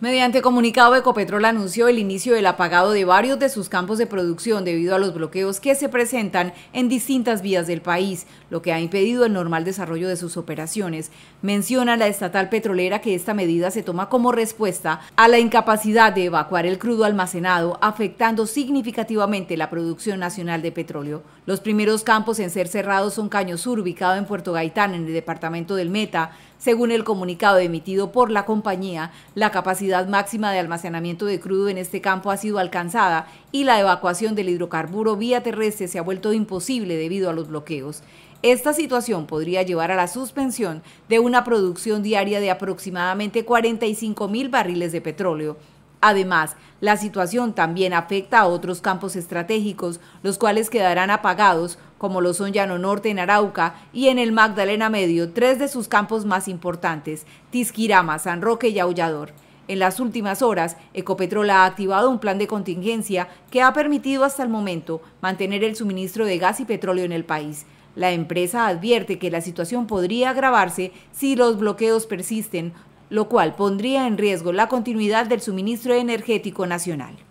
Mediante comunicado, Ecopetrol anunció el inicio del apagado de varios de sus campos de producción debido a los bloqueos que se presentan en distintas vías del país, lo que ha impedido el normal desarrollo de sus operaciones. Menciona la estatal petrolera que esta medida se toma como respuesta a la incapacidad de evacuar el crudo almacenado, afectando significativamente la producción nacional de petróleo. Los primeros campos en ser cerrados son Caños Sur, ubicado en Puerto Gaitán, en el departamento del Meta. Según el comunicado emitido por la compañía, la capacidad máxima de almacenamiento de crudo en este campo ha sido alcanzada y la evacuación del hidrocarburo vía terrestre se ha vuelto imposible debido a los bloqueos. Esta situación podría llevar a la suspensión de una producción diaria de aproximadamente 45 mil barriles de petróleo. Además, la situación también afecta a otros campos estratégicos, los cuales quedarán apagados, como lo son Llano Norte en Arauca y en el Magdalena Medio, tres de sus campos más importantes, Tisquirama, San Roque y Aullador. En las últimas horas, Ecopetrol ha activado un plan de contingencia que ha permitido hasta el momento mantener el suministro de gas y petróleo en el país. La empresa advierte que la situación podría agravarse si los bloqueos persisten, lo cual pondría en riesgo la continuidad del suministro energético nacional.